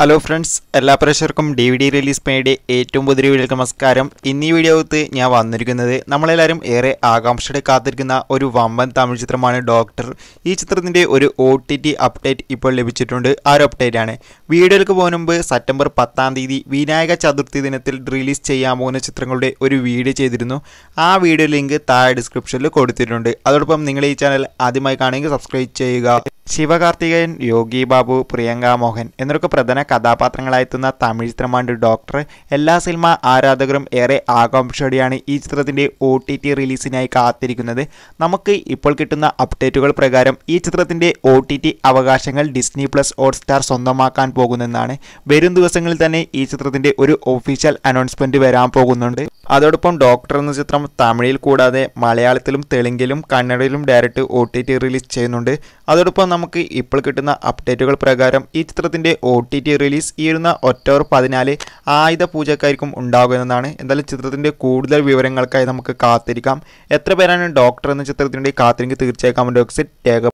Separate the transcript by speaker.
Speaker 1: hello friends എല്ലാ പ്രേക്ഷർക്കും D V D release മേയുടെ ഏറ്റവും പുതിയ വീഡിയോക്ക് നമസ്കാരം ഇന്നീ വീഡിയോകത്ത് ഞാൻ വന്നിരിക്കുന്നത് നമ്മളെല്ലാവരും ഏറെ ആകാംക്ഷയുടെ കാത്തിരിക്കുന്ന ഒരു വമ്പൻ തമിഴ് ചിത്രമാണ് ഡോക്ടർ ഈ ചിത്രത്തിൻ്റെ ഒരു ഒ ടി ടി അപ്ഡേറ്റ് ഇപ്പോൾ ലഭിച്ചിട്ടുണ്ട് ആ ഒരു അപ്ഡേറ്റ് ആണ് വീഡിയോയിലേക്ക് പോകുന്ന മുമ്പ് സെപ്റ്റംബർ പത്താം തീയതി വിനായക ചതുർത്ഥി ദിനത്തിൽ റിലീസ് ചെയ്യാൻ പോകുന്ന ചിത്രങ്ങളുടെ ഒരു വീഡിയോ ചെയ്തിരുന്നു ആ വീഡിയോ ലിങ്ക് താഴെ ഡിസ്ക്രിപ്ഷനിൽ കൊടുത്തിട്ടുണ്ട് അതോടൊപ്പം നിങ്ങൾ ഈ ചാനൽ ആദ്യമായി കാണുമെങ്കിൽ സബ്സ്ക്രൈബ് ചെയ്യുക ശിവകാർത്തികയൻ യോഗി ബാബു പ്രിയങ്ക മോഹൻ എന്നിവർക്ക് പ്രധാന കഥാപാത്രങ്ങളായെത്തുന്ന തമിഴ് ചിത്രമാണ്ട് ഡോക്ടർ എല്ലാ സിനിമ ആരാധകരും ഏറെ ആകാംക്ഷയോടെയാണ് ഈ ചിത്രത്തിൻ്റെ ഒ ടി ടി റിലീസിനായി കാത്തിരിക്കുന്നത് നമുക്ക് ഇപ്പോൾ കിട്ടുന്ന അപ്ഡേറ്റുകൾ പ്രകാരം ഈ ചിത്രത്തിൻ്റെ ഒ ടി ടി അവകാശങ്ങൾ ഡിസ്നി പ്ലസ് ഹോട്ട്സ്റ്റാർ സ്വന്തമാക്കാൻ പോകുന്നതെന്നാണ് വരും ദിവസങ്ങളിൽ തന്നെ ഈ ചിത്രത്തിൻ്റെ ഒരു ഒഫീഷ്യൽ അനൗൺസ്മെൻറ്റ് വരാൻ പോകുന്നുണ്ട് അതോടൊപ്പം ഡോക്ടർ എന്ന ചിത്രം തമിഴിൽ കൂടാതെ മലയാളത്തിലും തെലുങ്കിലും കന്നഡയിലും direct O T T release ചെയ്യുന്നുണ്ട് അതോടൊപ്പം നമുക്ക് ഇപ്പോൾ കിട്ടുന്ന അപ്ഡേറ്റുകൾ പ്രകാരം ഈ ചിത്രത്തിൻ്റെ ഒ ടി ടി റിലീസ് ഈ വരുന്ന ഒക്ടോബർ പതിനാല് ആയുധ പൂജക്കായിരിക്കും ഉണ്ടാകുമെന്നാണ് എന്തായാലും ചിത്രത്തിൻ്റെ കൂടുതൽ വിവരങ്ങൾക്കായി നമുക്ക് കാത്തിരിക്കാം എത്ര പേരാണ് ഡോക്ടർ എന്ന ചിത്രത്തിൻ്റെ കാത്തിരിക്കും തീർച്ചയായും കമൻറ്റ് ബോക്സിൽ രേഖ